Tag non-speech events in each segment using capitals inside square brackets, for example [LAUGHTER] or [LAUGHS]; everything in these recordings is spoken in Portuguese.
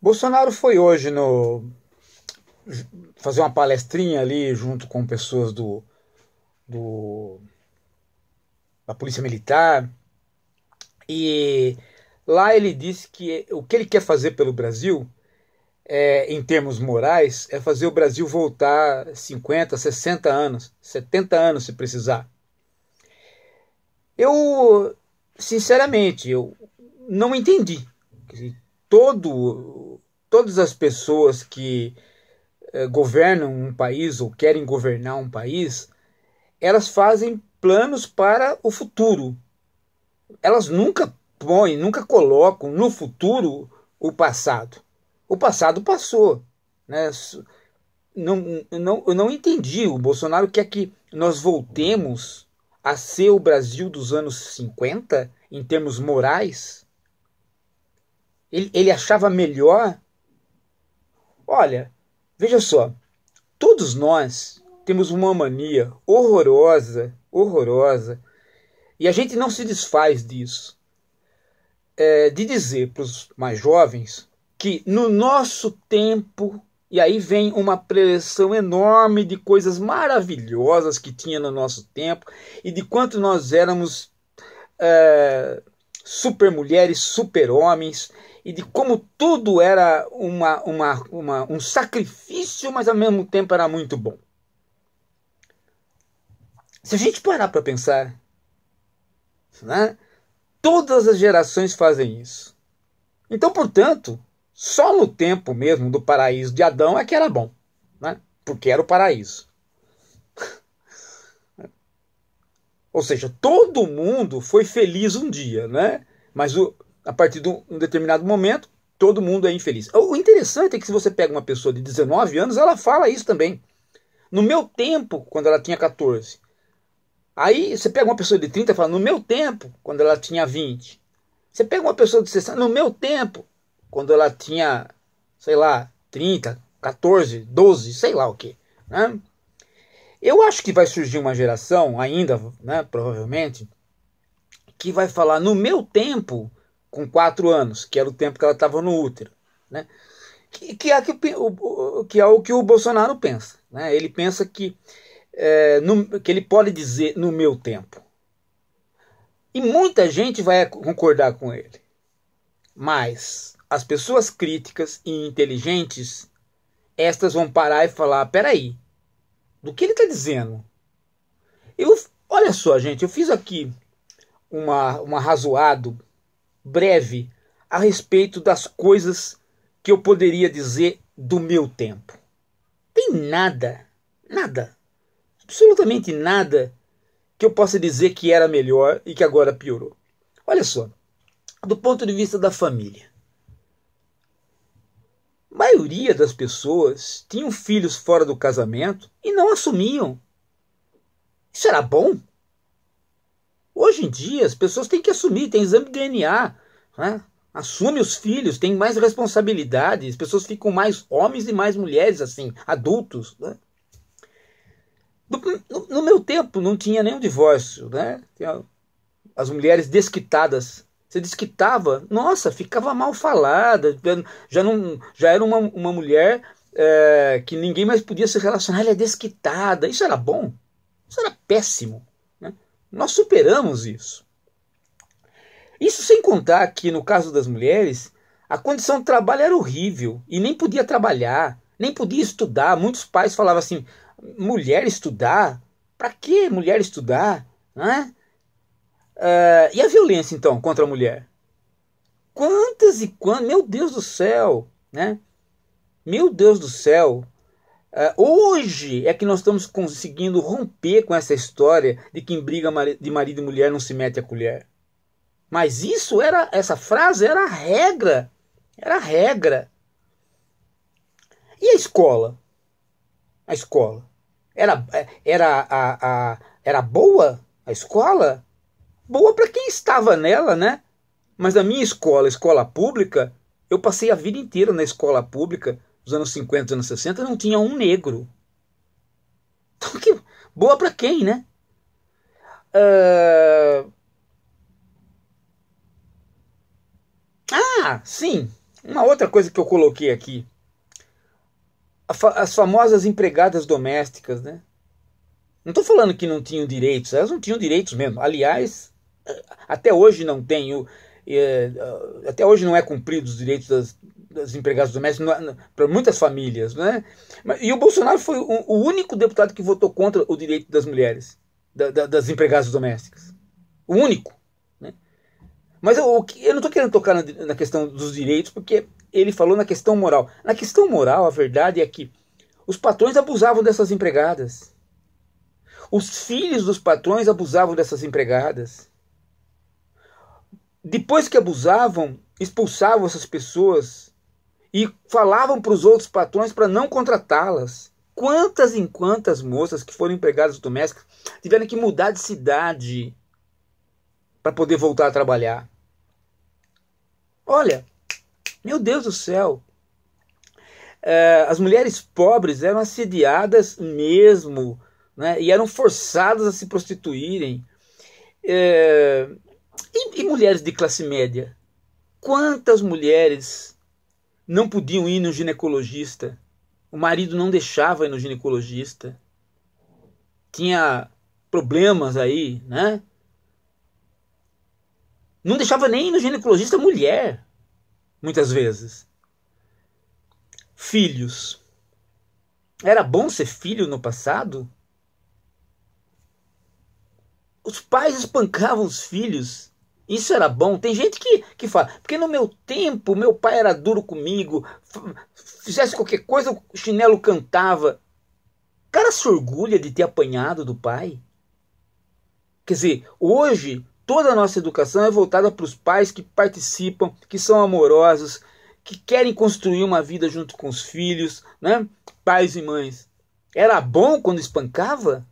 Bolsonaro foi hoje no fazer uma palestrinha ali junto com pessoas do, do da polícia militar e lá ele disse que o que ele quer fazer pelo Brasil é, em termos morais é fazer o Brasil voltar 50, 60 anos, 70 anos se precisar. Eu sinceramente eu não entendi todo todas as pessoas que eh, governam um país ou querem governar um país, elas fazem planos para o futuro. Elas nunca põem, nunca colocam no futuro o passado. O passado passou. Né? Não, não, eu não entendi. O Bolsonaro quer que nós voltemos a ser o Brasil dos anos 50 em termos morais. Ele, ele achava melhor Olha, veja só, todos nós temos uma mania horrorosa, horrorosa, e a gente não se desfaz disso, é, de dizer para os mais jovens que no nosso tempo, e aí vem uma preleção enorme de coisas maravilhosas que tinha no nosso tempo e de quanto nós éramos é, super mulheres, super homens e de como tudo era uma, uma, uma, um sacrifício, mas ao mesmo tempo era muito bom. Se a gente parar para pensar, né, todas as gerações fazem isso. Então, portanto, só no tempo mesmo do paraíso de Adão é que era bom, né, porque era o paraíso. [LAUGHS] Ou seja, todo mundo foi feliz um dia, né? Mas o, a partir de um determinado momento, todo mundo é infeliz. O interessante é que se você pega uma pessoa de 19 anos, ela fala isso também. No meu tempo, quando ela tinha 14. Aí você pega uma pessoa de 30 e fala, no meu tempo, quando ela tinha 20. Você pega uma pessoa de 60, no meu tempo, quando ela tinha, sei lá, 30, 14, 12, sei lá o que. Né? Eu acho que vai surgir uma geração, ainda, né, provavelmente, que vai falar, no meu tempo, com quatro anos, que era o tempo que ela estava no útero, né? Que, que, é que, o, que é o que o Bolsonaro pensa, né? Ele pensa que é, no, que ele pode dizer no meu tempo. E muita gente vai concordar com ele. Mas as pessoas críticas e inteligentes, estas vão parar e falar: peraí, do que ele está dizendo? Eu, olha só, gente, eu fiz aqui uma, uma razoado breve a respeito das coisas que eu poderia dizer do meu tempo. Tem nada, nada, absolutamente nada que eu possa dizer que era melhor e que agora piorou. Olha só, do ponto de vista da família. A maioria das pessoas tinham filhos fora do casamento e não assumiam. Isso era bom? Hoje em dia, as pessoas têm que assumir, tem exame de DNA, né? assume os filhos, tem mais responsabilidade, as pessoas ficam mais homens e mais mulheres, assim, adultos. Né? No, no, meu tempo não tinha nenhum divórcio, né? As mulheres desquitadas. Você desquitava, nossa, ficava mal falada, já, não, já era uma, uma mulher é, que ninguém mais podia se relacionar, ela é desquitada. Isso era bom? Isso era péssimo. Nós superamos isso. Isso sem contar que, no caso das mulheres, a condição de trabalho era horrível e nem podia trabalhar, nem podia estudar. Muitos pais falavam assim: mulher estudar? Para que mulher estudar? Né? Uh, e a violência, então, contra a mulher? Quantas e quantas? Meu Deus do céu! Né? Meu Deus do céu! É, hoje é que nós estamos conseguindo romper com essa história de quem briga de marido e mulher não se mete a colher. Mas isso era, essa frase era a regra. Era a regra. E a escola? A escola. Era, é, era, a, a era boa a escola? Boa para quem estava nela, né? Mas a minha escola, escola pública, eu passei a vida inteira na escola pública os anos 50, anos 60, não tinha um negro. Então, que boa para quem, né? Uh... Ah, sim. Uma outra coisa que eu coloquei aqui. As famosas empregadas domésticas, né? Não estou falando que não tinham direitos, elas não tinham direitos mesmo. Aliás, eh, até hoje não o eh, eh, Até hoje não é cumprido os direitos das, dos empregados domésticos é? para muitas famílias. Né? E o Bolsonaro foi o único deputado que votou contra o direito das mulheres, da, da, das empregadas domésticas. O único. Né? Mas eu, eu não estou querendo tocar na, na questão dos direitos, porque ele falou na questão moral. Na questão moral, a verdade é que os patrões abusavam dessas empregadas. Os filhos dos patrões abusavam dessas empregadas. Depois que abusavam, expulsavam essas pessoas e falavam para os outros patrões para não contratá-las. Quantas e quantas moças que foram empregadas domésticas tiveram que mudar de cidade para poder voltar a trabalhar? Olha, meu Deus do céu! É, as mulheres pobres eram assediadas mesmo né, e eram forçadas a se prostituírem. É, e, e mulheres de classe média? Quantas mulheres não podiam ir no ginecologista. O marido não deixava ir no ginecologista. Tinha problemas aí, né? Não deixava nem ir no ginecologista mulher, muitas vezes. Filhos. Era bom ser filho no passado? Os pais espancavam os filhos isso era bom. Tem gente que, que fala, porque no meu tempo, meu pai era duro comigo, fizesse qualquer coisa, o chinelo cantava. O cara se orgulha de ter apanhado do pai. Quer dizer, hoje, toda a nossa educação é voltada para os pais que participam, que são amorosos, que querem construir uma vida junto com os filhos, né? pais e mães. Era bom quando espancava?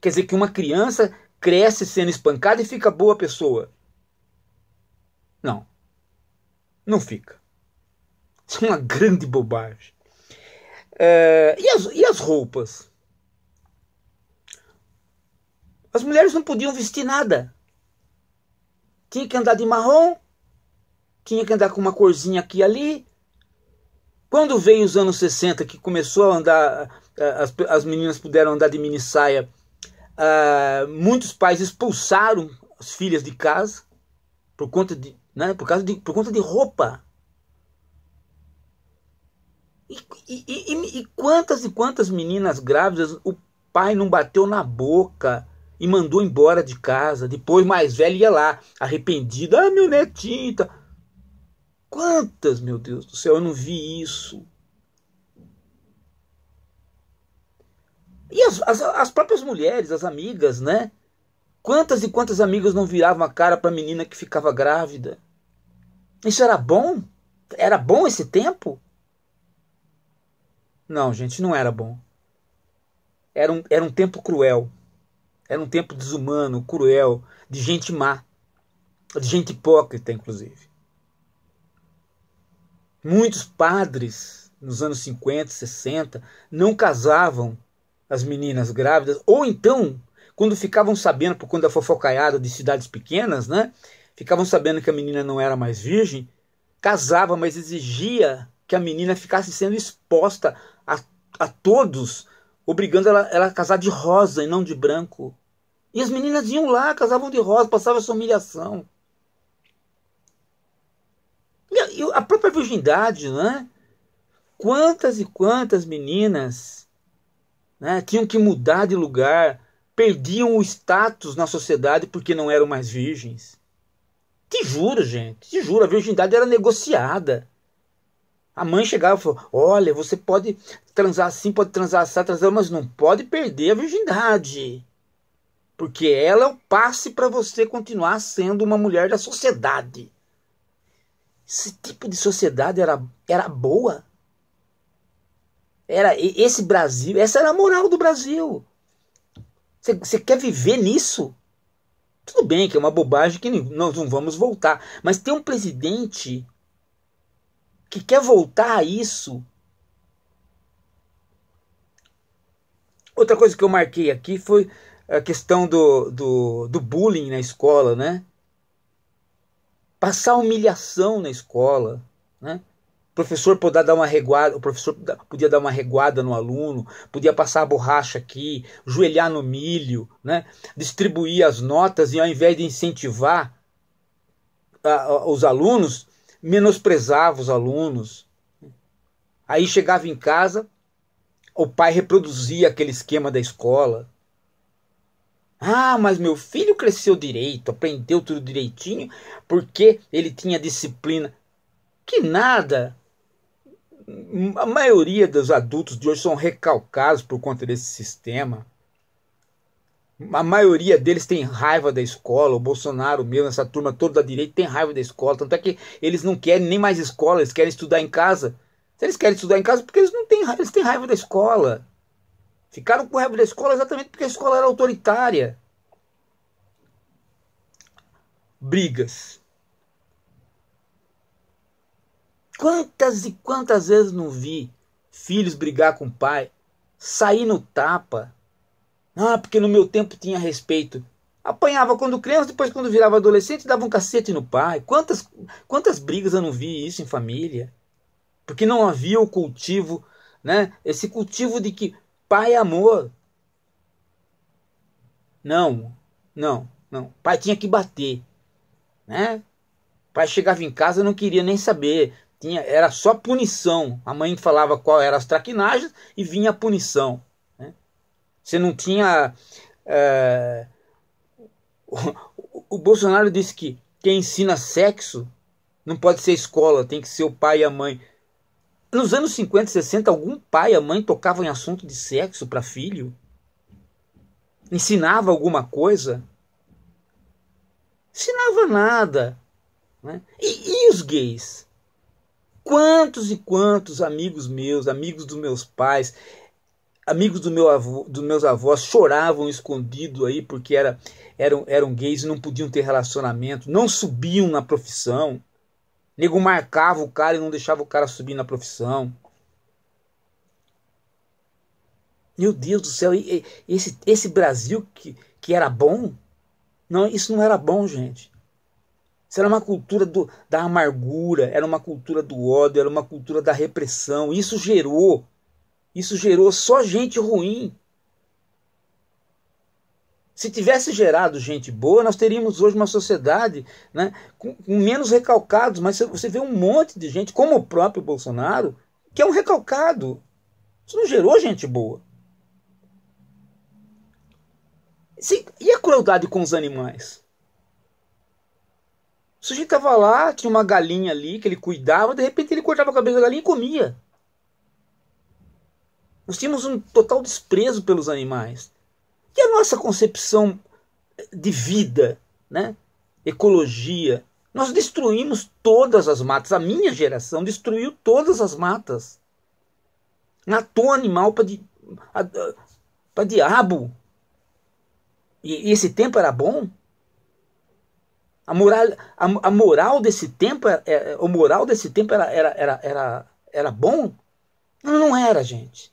Quer dizer que uma criança cresce sendo espancada e fica boa pessoa. Não. Não fica. [LAUGHS] Isso é uma grande bobagem. É, e, as, e as roupas? As mulheres não podiam vestir nada. Tinha que andar de marrom, tinha que andar com uma corzinha aqui e ali. Quando veio os anos 60, que começou a andar, as, as meninas puderam andar de mini saia Uh, muitos pais expulsaram as filhas de casa por conta de, né, por causa de, por conta de roupa. E, e, e, e, quantas e quantas meninas grávidas o pai não bateu na boca e mandou embora de casa. Depois, mais velha, ia lá, arrependida. Ah, meu netinho. Tá... Quantas, meu Deus do céu, eu não vi isso. E as, as, as próprias mulheres, as amigas, né? Quantas e quantas amigas não viravam a cara para a menina que ficava grávida? Isso era bom? Era bom esse tempo? Não, gente, não era bom. Era um, era um tempo cruel. Era um tempo desumano, cruel, de gente má, de gente hipócrita, inclusive. Muitos padres, nos anos 50, 60, não casavam as meninas grávidas, ou então, quando ficavam sabendo, por quando a fofocaiada de cidades pequenas, né? Ficavam sabendo que a menina não era mais virgem, casava, mas exigia que a menina ficasse sendo exposta a, a todos, obrigando ela, ela a casar de rosa e não de branco. E as meninas iam lá, casavam de rosa, passavam essa humilhação. a, e a própria virgindade, né? Quantas e quantas meninas né? tinham que mudar de lugar, perdiam o status na sociedade porque não eram mais virgens. Te juro, gente, te juro, a virgindade era negociada. A mãe chegava e falou: Olha, você pode transar assim, pode transar assim, transar, mas não pode perder a virgindade. Porque ela é o passe para você continuar sendo uma mulher da sociedade. Esse tipo de sociedade era, era boa? Era esse Brasil, essa era a moral do Brasil. Você quer viver nisso? Tudo bem que é uma bobagem que nós não vamos voltar, mas tem um presidente que quer voltar a isso. Outra coisa que eu marquei aqui foi a questão do, do, do bullying na escola, né? Passar humilhação na escola, né? O professor podia dar uma reguada, o professor podia dar uma reguada no aluno, podia passar a borracha aqui, joelhar no milho, né? distribuir as notas e ao invés de incentivar os alunos, menosprezava os alunos. Aí chegava em casa, o pai reproduzia aquele esquema da escola. Ah, mas meu filho cresceu direito, aprendeu tudo direitinho, porque ele tinha disciplina. Que nada! a maioria dos adultos de hoje são recalcados por conta desse sistema. A maioria deles tem raiva da escola, o Bolsonaro mesmo, essa turma toda da direita tem raiva da escola, tanto é que eles não querem nem mais escola, eles querem estudar em casa. Se eles querem estudar em casa, é porque eles não têm raiva, eles têm raiva da escola. Ficaram com raiva da escola exatamente porque a escola era autoritária. Brigas, Quantas e quantas vezes não vi filhos brigar com o pai, sair no tapa? Ah, porque no meu tempo tinha respeito. Apanhava quando criança, depois quando virava adolescente, dava um cacete no pai. Quantas, quantas brigas eu não vi isso em família? Porque não havia o cultivo, né? Esse cultivo de que pai é amor. Não, não, não. Pai tinha que bater, né? Pai chegava em casa não queria nem saber tinha era só punição. A mãe falava qual era as traquinagens e vinha a punição. Né? Você não tinha. É... O, o Bolsonaro disse que quem ensina sexo não pode ser escola, tem que ser o pai e a mãe. Nos anos 50, 60, algum pai e a mãe tocavam em assunto de sexo para filho? Ensinava alguma coisa? Ensinava nada. Né? E, e os gays? Quantos e quantos amigos meus, amigos dos meus pais, amigos do meu avô, dos meus avós choravam escondido aí porque era, eram, eram gays e não podiam ter relacionamento, não subiam na profissão. Nego marcava o cara e não deixava o cara subir na profissão. Meu Deus do céu, esse, esse Brasil que, que era bom? Não, isso não era bom, gente. Isso era uma cultura do, da amargura, era uma cultura do ódio, era uma cultura da repressão. Isso gerou, isso gerou só gente ruim. Se tivesse gerado gente boa, nós teríamos hoje uma sociedade né, com, com menos recalcados, mas você vê um monte de gente, como o próprio Bolsonaro, que é um recalcado. Isso não gerou gente boa. E a crueldade com os animais? O sujeito tava lá, tinha uma galinha ali que ele cuidava, de repente ele cortava a cabeça da galinha e comia. Nós tínhamos um total desprezo pelos animais. E a nossa concepção de vida, né? ecologia, nós destruímos todas as matas. A minha geração destruiu todas as matas. Matou animal para di... diabo. E, e esse tempo era bom? A moral, a, a moral desse tempo, é, é, o moral desse tempo era, era, era, era, era bom? Não, não era, gente.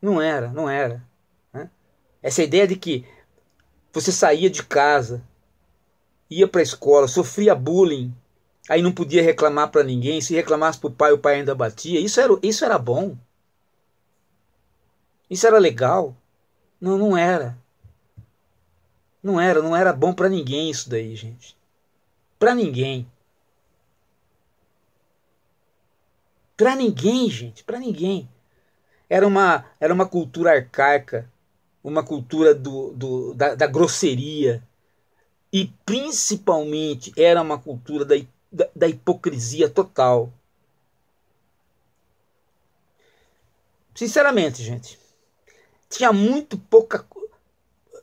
Não era, não era. Né? Essa ideia de que você saía de casa, ia para a escola, sofria bullying, aí não podia reclamar para ninguém, se reclamasse para o pai, o pai ainda batia. Isso era, isso era bom. Isso era legal. Não, não era. Não era, não era bom para ninguém isso daí, gente. Para ninguém. Para ninguém, gente, para ninguém. Era uma, era uma cultura arcaica, uma cultura do, do, da, da grosseria e principalmente era uma cultura da, da, da hipocrisia total. Sinceramente, gente, tinha muito pouca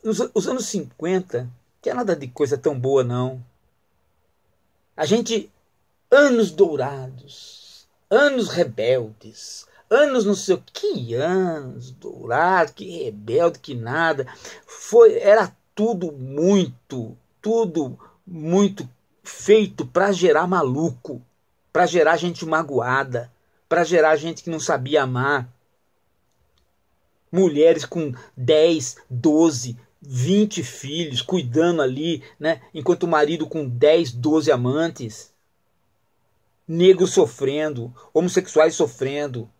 nos, os anos 50, que é nada de coisa tão boa, não. A gente, anos dourados, anos rebeldes, anos não sei o que, anos dourados, que rebelde, que nada. Foi, era tudo muito, tudo muito feito para gerar maluco, para gerar gente magoada, para gerar gente que não sabia amar mulheres com 10, 12, 20 filhos, cuidando ali, né? Enquanto o marido com 10, 12 amantes. Negros sofrendo, homossexuais sofrendo.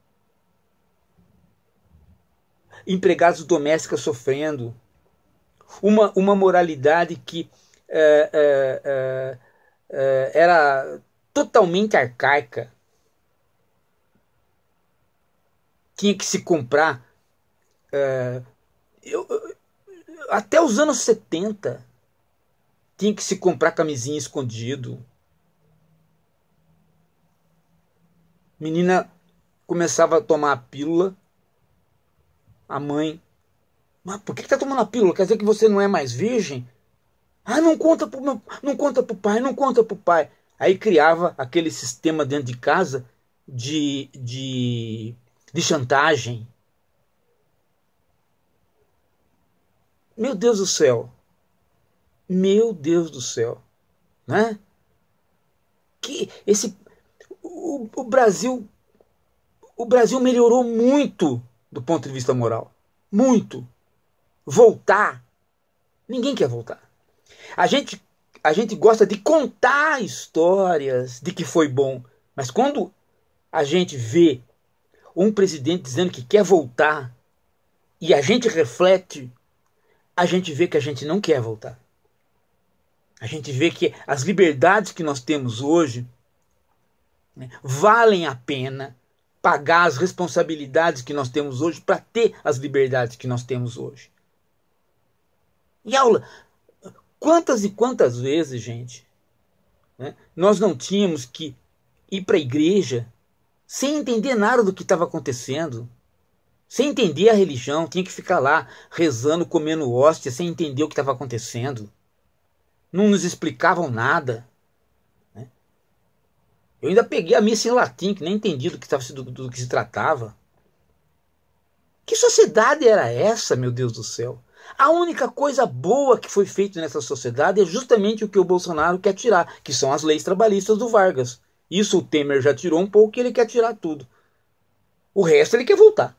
Empregados domésticas sofrendo. Uma, uma moralidade que é, é, é, era totalmente arcaica. Tinha que se comprar eh, eu, até os anos 70 tinha que se comprar camisinha escondido. Menina começava a tomar a pílula. A mãe, mas por que está tomando a pílula? Quer dizer que você não é mais virgem? Ah, não conta pro meu, não conta pro pai, não conta pro pai. Aí criava aquele sistema dentro de casa de, de, de chantagem. Meu Deus do céu! Meu Deus do céu! Né? Que esse o, o Brasil o Brasil melhorou muito do ponto de vista moral. Muito. Voltar. Ninguém quer voltar. A gente a gente gosta de contar histórias de que foi bom, mas quando a gente vê um presidente dizendo que quer voltar e a gente reflete a gente vê que a gente não quer voltar. A gente vê que as liberdades que nós temos hoje né, valem a pena pagar as responsabilidades que nós temos hoje para ter as liberdades que nós temos hoje. E aula, quantas e quantas vezes, gente, né, nós não tínhamos que ir para a igreja sem entender nada do que estava acontecendo, sem entender a religião, tinha que ficar lá rezando, comendo hóstia, sem entender o que estava acontecendo. Não nos explicavam nada. Né? Eu ainda peguei a missa em latim, que nem entendi do que, tava, do, do que se tratava. Que sociedade era essa, meu Deus do céu? A única coisa boa que foi feita nessa sociedade é justamente o que o Bolsonaro quer tirar, que são as leis trabalhistas do Vargas. Isso o Temer já tirou um pouco e ele quer tirar tudo. O resto ele quer voltar.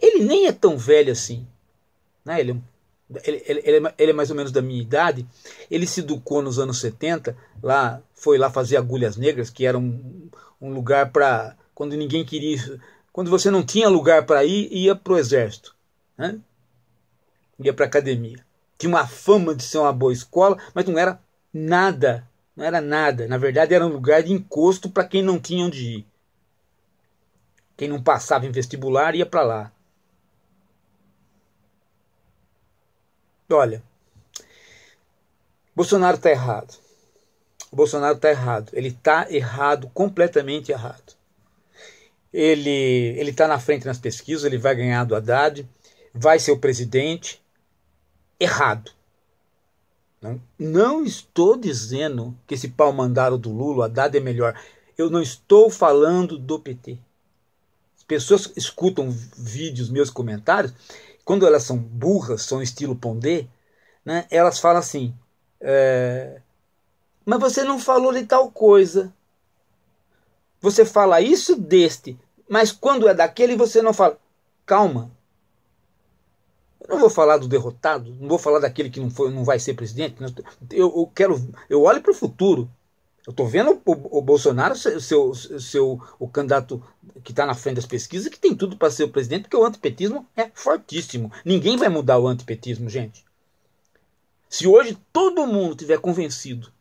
Ele nem é tão velho assim. Né? Ele, é ele, ele, é ele, é mais ou menos da minha idade. Ele se educou nos anos 70, lá, foi lá fazer Agulhas Negras, que era um, um lugar para. Quando ninguém queria. Quando você não tinha lugar para ir, ia para o exército. Né? Ia para a academia. Tinha uma fama de ser uma boa escola, mas não era nada. Não era nada. Na verdade, era um lugar de encosto para quem não tinha onde ir. Quem não passava em vestibular ia para lá. Olha, Bolsonaro está errado. O Bolsonaro está errado. Ele está errado, completamente errado. Ele ele está na frente nas pesquisas, ele vai ganhar do Haddad, vai ser o presidente. Errado. Não, não estou dizendo que esse pau mandado do Lula, Haddad é melhor. Eu não estou falando do PT. As pessoas escutam vídeos, meus comentários, quando elas são burras, são estilo Pondé, né, elas falam assim: é, Mas você não falou de tal coisa. Você fala isso deste, mas quando é daquele você não fala. Calma. Eu não vou falar do derrotado, não vou falar daquele que não, foi, não vai ser presidente. Eu, eu quero, eu olho para o futuro. Eu estou vendo o, o Bolsonaro, seu, seu, seu, o candidato que está na frente das pesquisas, que tem tudo para ser o presidente, porque o antipetismo é fortíssimo. Ninguém vai mudar o antipetismo, gente. Se hoje todo mundo tiver convencido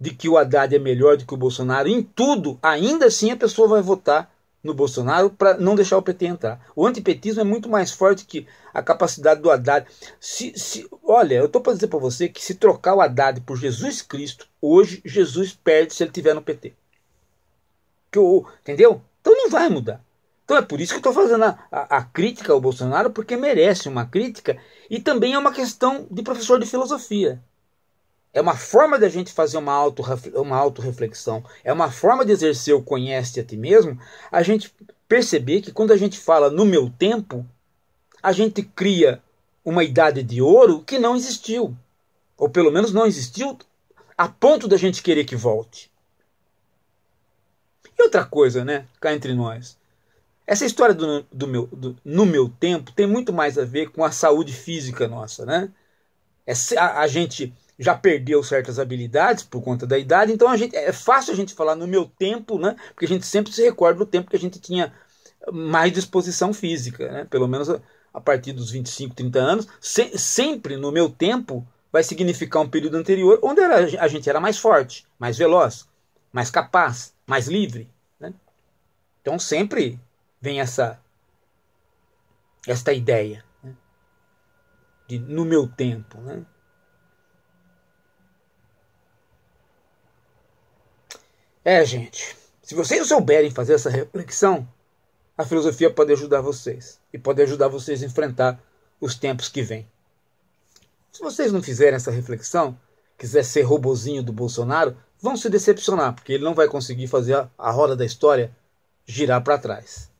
de que o Haddad é melhor do que o Bolsonaro em tudo, ainda assim a pessoa vai votar no Bolsonaro para não deixar o PT entrar. O antipetismo é muito mais forte que a capacidade do Haddad. Se, se, olha, eu estou para dizer para você que se trocar o Haddad por Jesus Cristo, hoje Jesus perde se ele tiver no PT. Que eu, entendeu? Então não vai mudar. Então é por isso que eu estou fazendo a, a, a, crítica ao Bolsonaro, porque merece uma crítica e também é uma questão de professor de filosofia. É uma forma da gente fazer uma, auto, uma autorreflexão, é uma forma de exercer o conhece a ti mesmo, a gente perceber que quando a gente fala no meu tempo, a gente cria uma idade de ouro que não existiu. Ou pelo menos não existiu a ponto da gente querer que volte. E outra coisa, né, cá entre nós. Essa história do, do meu, do, no meu tempo tem muito mais a ver com a saúde física nossa, né? É, a, a gente já perdeu certas habilidades por conta da idade, então a gente, é fácil a gente falar no meu tempo, né? Porque a gente sempre se recorda do tempo que a gente tinha mais disposição física, né? Pelo menos a, a partir dos 25, 30 anos, se, sempre no meu tempo vai significar um período anterior onde era, a gente era mais forte, mais veloz, mais capaz, mais livre, né? Então sempre vem essa esta ideia né? de no meu tempo, né? É, gente, se vocês souberem fazer essa reflexão, a filosofia pode ajudar vocês e pode ajudar vocês a enfrentar os tempos que vêm. Se vocês não fizerem essa reflexão, quiser ser robozinho do Bolsonaro, vão se decepcionar, porque ele não vai conseguir fazer a, a roda da história girar para trás.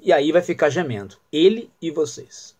E aí vai ficar gemendo, ele e vocês.